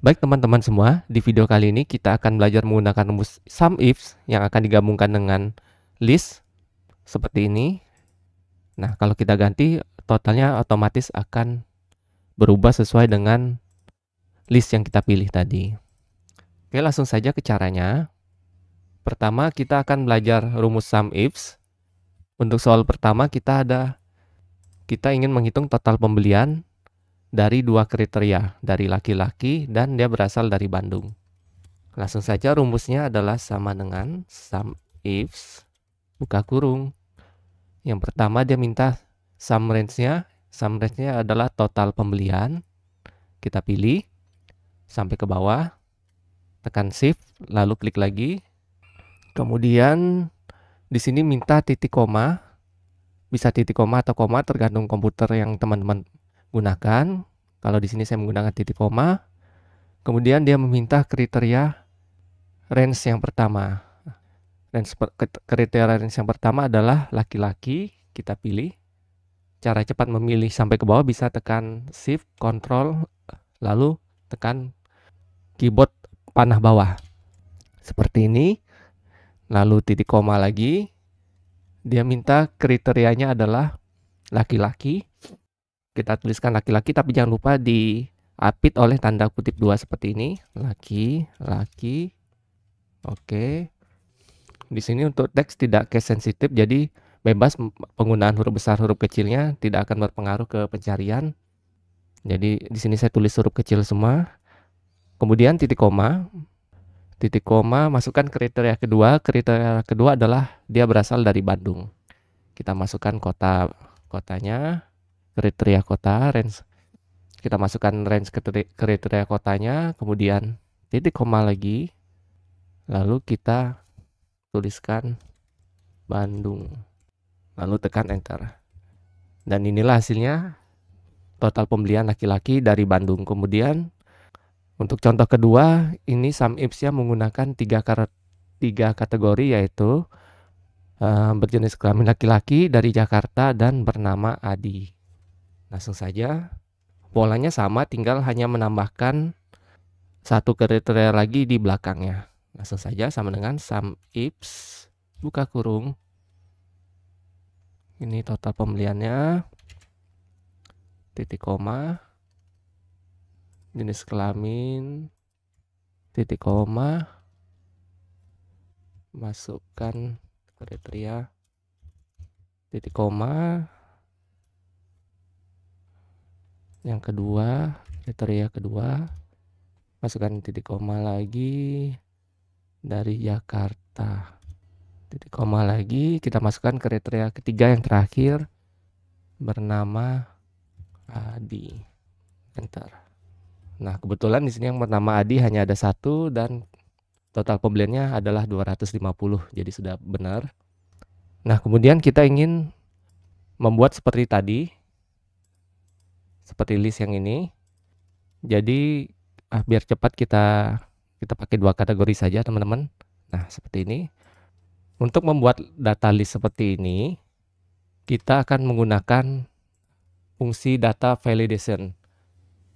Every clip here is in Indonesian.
Baik teman-teman semua, di video kali ini kita akan belajar menggunakan rumus sum ifs yang akan digabungkan dengan list seperti ini. Nah, kalau kita ganti totalnya otomatis akan berubah sesuai dengan list yang kita pilih tadi. Oke, langsung saja ke caranya. Pertama, kita akan belajar rumus sum ifs. Untuk soal pertama, kita ada kita ingin menghitung total pembelian dari dua kriteria, dari laki-laki dan dia berasal dari Bandung. Langsung saja rumusnya adalah sama dengan sum ifs buka kurung. Yang pertama dia minta sum range-nya, sum range-nya adalah total pembelian. Kita pilih sampai ke bawah, tekan shift lalu klik lagi. Kemudian di sini minta titik koma. Bisa titik koma atau koma tergantung komputer yang teman-teman gunakan. Kalau di sini saya menggunakan titik koma. Kemudian dia meminta kriteria range yang pertama. Range kriteria range yang pertama adalah laki-laki, kita pilih. Cara cepat memilih sampai ke bawah bisa tekan shift, control, lalu tekan keyboard panah bawah. Seperti ini. Lalu titik koma lagi. Dia minta kriterianya adalah laki-laki kita tuliskan laki-laki tapi jangan lupa diapit oleh tanda kutip dua seperti ini laki laki oke di sini untuk teks tidak case sensitif jadi bebas penggunaan huruf besar huruf kecilnya tidak akan berpengaruh ke pencarian jadi di sini saya tulis huruf kecil semua kemudian titik koma titik koma masukkan kriteria kedua kriteria kedua adalah dia berasal dari Bandung kita masukkan kota kotanya kriteria kota range kita masukkan range kriteria kotanya kemudian titik koma lagi lalu kita tuliskan Bandung lalu tekan enter dan inilah hasilnya total pembelian laki-laki dari Bandung kemudian untuk contoh kedua ini sum ipsia menggunakan tiga, tiga kategori yaitu uh, berjenis kelamin laki-laki dari Jakarta dan bernama Adi Langsung saja, polanya sama tinggal hanya menambahkan satu kriteria lagi di belakangnya. Langsung saja sama dengan sum ips buka kurung. Ini total pembeliannya titik koma jenis kelamin titik koma masukkan kriteria titik koma yang kedua kriteria kedua masukkan titik koma lagi dari Jakarta titik koma lagi kita masukkan kriteria ketiga yang terakhir bernama Adi enter nah kebetulan di sini yang bernama Adi hanya ada satu dan total pembeliannya adalah 250 jadi sudah benar nah kemudian kita ingin membuat seperti tadi seperti list yang ini. Jadi ah, biar cepat kita kita pakai dua kategori saja teman-teman. Nah seperti ini. Untuk membuat data list seperti ini, kita akan menggunakan fungsi data validation.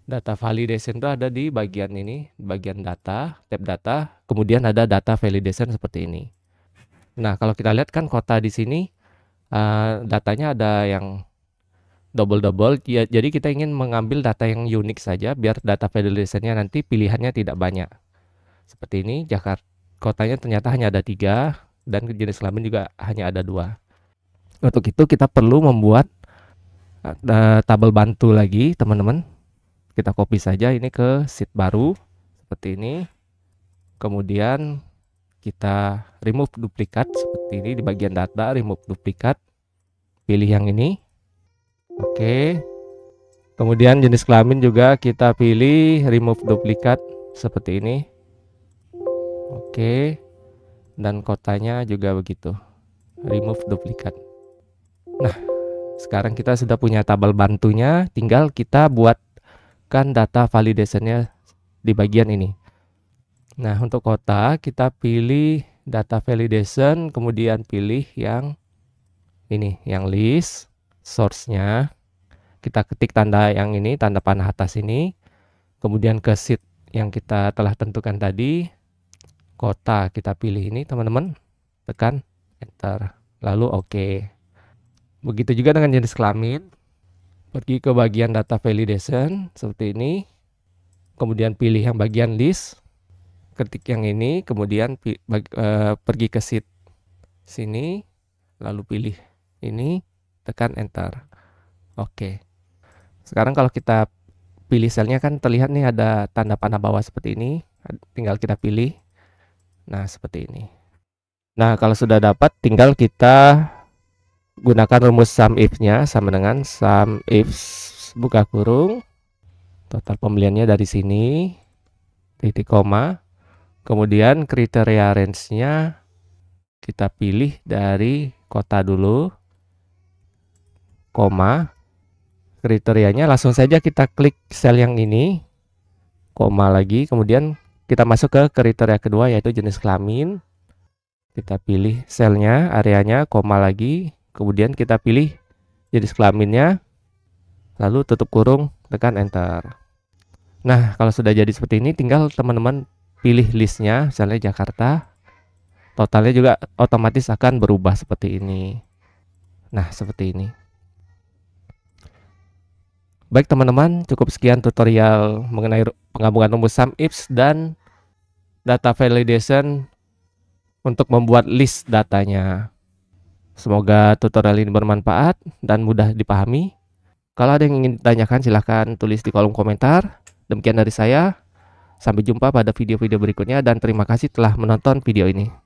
Data validation itu ada di bagian ini, bagian data, tab data, kemudian ada data validation seperti ini. Nah kalau kita lihat kan kota di sini, uh, datanya ada yang double double ya, jadi kita ingin mengambil data yang unik saja biar data federalizationnya nanti pilihannya tidak banyak seperti ini Jakarta kotanya ternyata hanya ada tiga dan jenis kelamin juga hanya ada dua untuk itu kita perlu membuat uh, tabel bantu lagi teman-teman kita copy saja ini ke sheet baru seperti ini kemudian kita remove duplikat seperti ini di bagian data remove duplikat pilih yang ini Oke. Kemudian jenis kelamin juga kita pilih remove duplikat seperti ini. Oke. Dan kotanya juga begitu. Remove duplikat. Nah, sekarang kita sudah punya tabel bantunya, tinggal kita buatkan data validationnya di bagian ini. Nah, untuk kota kita pilih data validation, kemudian pilih yang ini, yang list source-nya. Kita ketik tanda yang ini, tanda panah atas ini. Kemudian ke sheet yang kita telah tentukan tadi. Kota kita pilih ini, teman-teman. Tekan enter. Lalu oke. Okay. Begitu juga dengan jenis kelamin. Pergi ke bagian data validation seperti ini. Kemudian pilih yang bagian list. Ketik yang ini, kemudian eh, pergi ke sheet sini, lalu pilih ini tekan enter. Oke. Sekarang kalau kita pilih selnya kan terlihat nih ada tanda panah bawah seperti ini. Tinggal kita pilih. Nah, seperti ini. Nah, kalau sudah dapat tinggal kita gunakan rumus sum if-nya sama dengan sum if buka kurung total pembeliannya dari sini titik koma. Kemudian kriteria range-nya kita pilih dari kota dulu koma kriterianya langsung saja kita klik sel yang ini koma lagi kemudian kita masuk ke kriteria kedua yaitu jenis kelamin kita pilih selnya areanya koma lagi kemudian kita pilih jenis kelaminnya lalu tutup kurung tekan enter nah kalau sudah jadi seperti ini tinggal teman-teman pilih listnya misalnya Jakarta totalnya juga otomatis akan berubah seperti ini nah seperti ini Baik teman-teman, cukup sekian tutorial mengenai penggabungan rumus sum ifs dan data validation untuk membuat list datanya. Semoga tutorial ini bermanfaat dan mudah dipahami. Kalau ada yang ingin ditanyakan silahkan tulis di kolom komentar. Demikian dari saya. Sampai jumpa pada video-video berikutnya dan terima kasih telah menonton video ini.